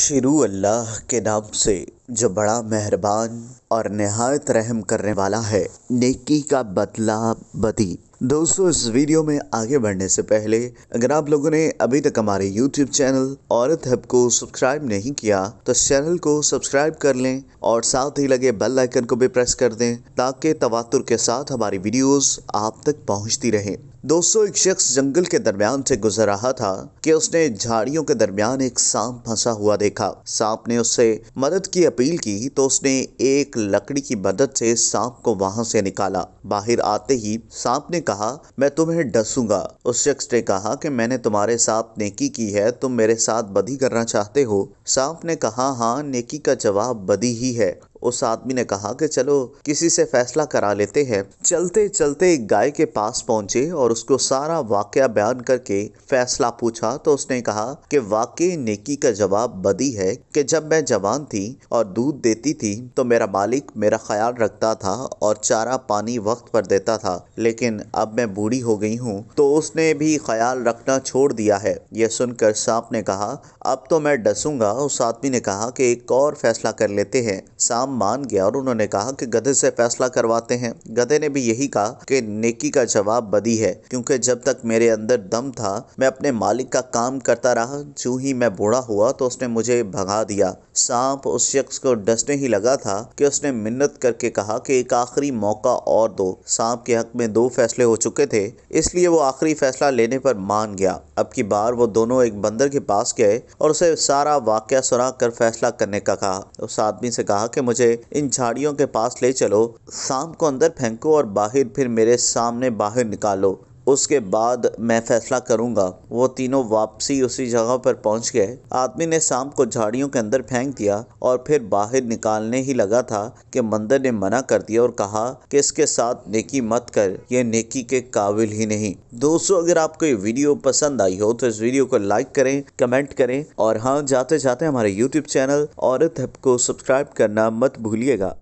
शुरू अल्लाह के नाम से जो बड़ा मेहरबान और नहायत रहम करने वाला है नेकी का बदला बदी दोस्तों इस वीडियो में आगे बढ़ने से पहले अगर आप लोगों ने अभी तक हमारे YouTube चैनल औरत हब को सब्सक्राइब नहीं किया तो चैनल को सब्सक्राइब कर लें और साथ ही लगे बेल आइकन को भी प्रेस कर दें ताकि तवातुर के साथ हमारी वीडियोस आप तक पहुंचती रहें दोस्तों एक शख्स जंगल के दरमियान से गुजर रहा था कि उसने झाड़ियों के दरमियान एक सांप फंसा हुआ देखा सांप ने उससे मदद की अपील की तो उसने एक लकड़ी की मदद से सांप को वहां से निकाला बाहर आते ही सांप ने कहा मैं तुम्हें डसूंगा उस शख्स ने कहा कि मैंने तुम्हारे साथ नेकी की है तुम मेरे साथ बदी करना चाहते हो सांप ने कहा हाँ नेकी का जवाब बदी ही है उस आदमी ने कहा कि चलो किसी से फैसला करा लेते हैं चलते चलते एक गाय के पास पहुंचे और उसको सारा वाक्य बयान करके फैसला पूछा तो उसने कहा कि वाकई नेकी का जवाब बदी है कि जब मैं जवान थी और दूध देती थी तो मेरा मालिक मेरा ख्याल रखता था और चारा पानी वक्त पर देता था लेकिन अब मैं बूढ़ी हो गई हूँ तो उसने भी ख्याल रखना छोड़ दिया है यह सुनकर सांप ने कहा अब तो मैं डसूंगा उस आदमी ने कहा कि एक और फैसला कर लेते हैं सांप राम मान गया और उन्होंने कहा कि गधे से फैसला करवाते हैं गधे ने भी यही कहा कि नेकी का जवाब बदी है क्योंकि जब तक मेरे अंदर दम था मैं अपने मालिक का काम करता रहा जो ही मैं बूढ़ा हुआ तो उसने मुझे भगा दिया सांप उस शख्स को डसने ही लगा था कि उसने मिन्नत करके कहा कि एक आखिरी मौका और दो सांप के हक में दो फैसले हो चुके थे इसलिए वो आखिरी फैसला लेने पर मान गया अब की बार वो दोनों एक बंदर के पास गए और उसे सारा वाक्य सुना कर फैसला करने का कहा उस आदमी से कहा कि मुझे मुझे इन झाड़ियों के पास ले चलो शाम को अंदर फेंको और बाहर फिर मेरे सामने बाहर निकालो उसके बाद मैं फैसला करूंगा वो तीनों वापसी उसी जगह पर पहुंच गए आदमी ने सांप को झाड़ियों के अंदर फेंक दिया और फिर बाहर निकालने ही लगा था कि मंदिर ने मना कर दिया और कहा कि इसके साथ नेकी मत कर ये नेकी के काबिल ही नहीं दोस्तों अगर आपको ये वीडियो पसंद आई हो तो इस वीडियो को लाइक करें कमेंट करें और हाँ जाते जाते हमारे यूट्यूब चैनल औरत को सब्सक्राइब करना मत भूलिएगा